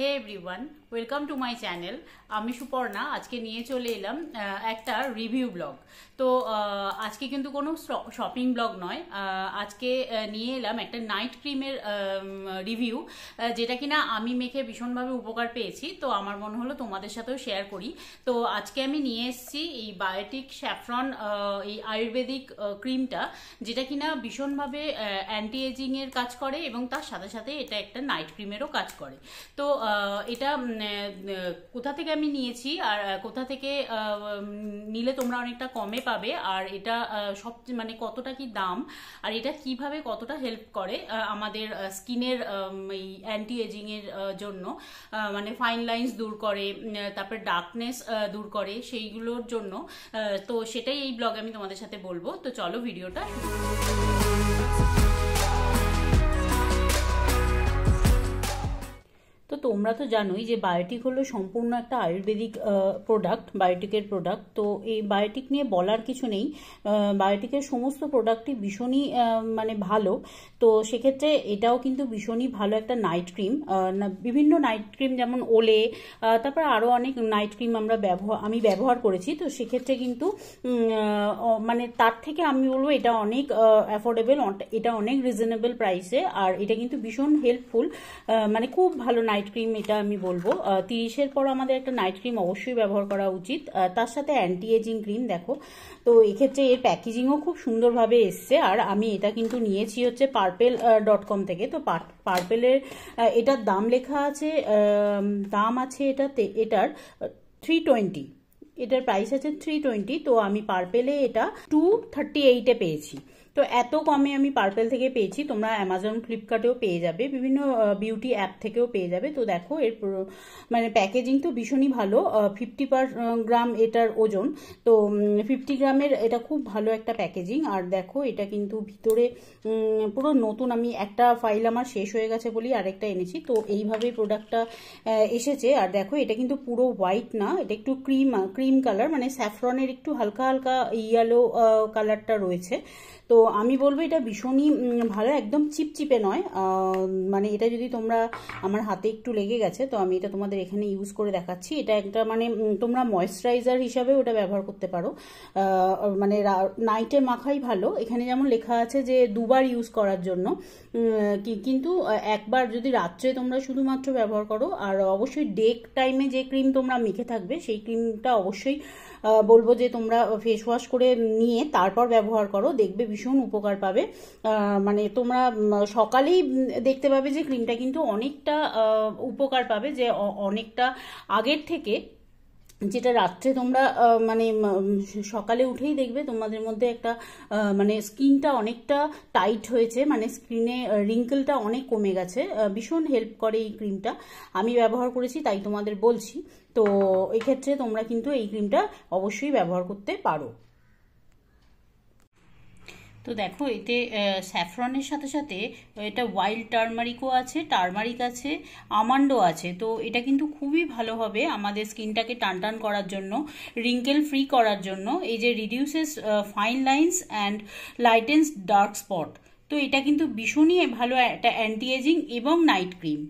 hey everyone welcome to my channel আমি সুপর্ণা আজকে নিয়ে চলে এলাম একটা রিভিউ ব্লগ তো আজকে কিন্তু কোনো শপিং ব্লগ নয় আজকে নিয়ে এলাম একটা নাইট ক্রিমের রিভিউ যেটা কিনা আমি মেখে ভীষণভাবে উপকার পেয়েছি তো আমার মনে হলো তোমাদের সাথেও শেয়ার করি তো আজকে আমি নিয়ে এসেছি এই বায়োটিক স্যাফ্রন এই আয়ুর্বেদিক ক্রিমটা যেটা কিনা ভীষণভাবে অ্যান্টি এজিংয়ের কাজ করে এবং তার সাথে সাথে এটা একটা নাইট ক্রিমেরও কাজ করে তো এটা কোথা থেকে আমি নিয়েছি আর কোথা থেকে নিলে তোমরা অনেকটা কমে পাবে আর এটা সব মানে কতটা কি দাম আর এটা কিভাবে কতটা হেল্প করে আমাদের স্কিনের এই অ্যান্টি এজিংয়ের জন্য মানে ফাইন লাইন্স দূর করে তারপর ডার্কনেস দূর করে সেইগুলোর জন্য তো সেটাই এই ব্লগে আমি তোমাদের সাথে বলবো তো চলো ভিডিওটা তো তোমরা তো জানোই যে বায়োটিক হলো সম্পূর্ণ একটা আয়ুর্বেদিক প্রোডাক্ট বায়োটিকের প্রোডাক্ট তো এই বায়োটিক নিয়ে বলার কিছু নেই বায়োটিকের সমস্ত প্রোডাক্টই ভীষণই মানে ভালো তো সেক্ষেত্রে এটাও কিন্তু ভীষণই ভালো একটা নাইট ক্রিম বিভিন্ন নাইট ক্রিম যেমন ওলে তারপর আরও অনেক নাইট ক্রিম আমরা ব্যবহার আমি ব্যবহার করেছি তো সেক্ষেত্রে কিন্তু মানে তার থেকে আমি বলবো এটা অনেক অ্যাফোর্ডেবল এটা অনেক রিজনেবল প্রাইসে আর এটা কিন্তু ভীষণ হেল্পফুল মানে খুব ভালো নাইট নাইট ক্রিম এটা আমি বলবো তিরিশের পর আমাদের একটা নাইট ক্রিম অবশ্যই ব্যবহার করা উচিত তার সাথে অ্যান্টি এজিং ক্রিম দেখো তো এক্ষেত্রে এর প্যাকেজিংও খুব সুন্দরভাবে এসছে আর আমি এটা কিন্তু নিয়েছি হচ্ছে পার্পেল ডট কম থেকে তো পার্পেলের এটার দাম লেখা আছে দাম আছে এটা এটার থ্রি টোয়েন্টি এটার প্রাইস আছে থ্রি টোয়েন্টি তো আমি পার্পেলে এটা টু থার্টি এইটে পেয়েছি তো এত কমে আমি পার্পেল থেকে পেয়েছি তোমরা অ্যামাজন ফ্লিপকার্টেও পেয়ে যাবে বিভিন্ন বিউটি অ্যাপ থেকেও পেয়ে যাবে তো দেখো এর মানে প্যাকেজিং তো ভীষণই ভালো ফিফটি পার গ্রাম এটার ওজন তো ফিফটি গ্রামের এটা খুব ভালো একটা প্যাকেজিং আর দেখো এটা কিন্তু ভিতরে পুরো নতুন আমি একটা ফাইল আমার শেষ হয়ে গেছে বলি আরেকটা এনেছি তো এইভাবেই প্রোডাক্টটা এসেছে আর দেখো এটা কিন্তু পুরো হোয়াইট না এটা একটু ক্রিম ক্রিম কালার মানে স্যাফরনের একটু হালকা হালকা ইয়েলো কালারটা রয়েছে তো আমি বলবো এটা ভীষণই ভালো একদম চিপচিপে নয় মানে এটা যদি তোমরা আমার হাতে একটু লেগে গেছে তো আমি এটা তোমাদের এখানে ইউজ করে দেখাচ্ছি এটা একটা মানে তোমরা ময়শ্চারাইজার হিসাবে ওটা ব্যবহার করতে পারো মানে নাইটে মাখাই ভালো এখানে যেমন লেখা আছে যে দুবার ইউজ করার জন্য কিন্তু একবার যদি রাত্রে তোমরা শুধুমাত্র ব্যবহার করো আর অবশ্যই ডেক টাইমে যে ক্রিম তোমরা মেখে থাকবে সেই ক্রিমটা অবশ্যই বলবো যে তোমরা ফেস ওয়াশ করে নিয়ে তারপর ব্যবহার করো দেখবে ভীষণ উপকার পাবে মানে তোমরা সকালেই দেখতে পাবে যে ক্রিমটা কিন্তু অনেকটা উপকার পাবে যে অনেকটা আগের থেকে যেটা রাত্রে তোমরা মানে সকালে উঠেই দেখবে তোমাদের মধ্যে একটা মানে স্কিনটা অনেকটা টাইট হয়েছে মানে স্ক্রিনে রিঙ্কেলটা অনেক কমে গেছে ভীষণ হেল্প করে এই ক্রিমটা আমি ব্যবহার করেছি তাই তোমাদের বলছি তো এক্ষেত্রে তোমরা কিন্তু এই ক্রিমটা অবশ্যই ব্যবহার করতে পারো তো দেখো এতে স্যাফরনের সাথে সাথে এটা ওয়াইল্ড টার্মারিকও আছে টার্মারিক আছে আমান্ডও আছে তো এটা কিন্তু খুবই ভালো হবে আমাদের স্কিনটাকে টান টান করার জন্য রিঙ্কেল ফ্রি করার জন্য এই যে reduces fine lines and lightens dark spot তো এটা কিন্তু ভীষণই ভালো একটা অ্যান্টি এজিং এবং নাইট ক্রিম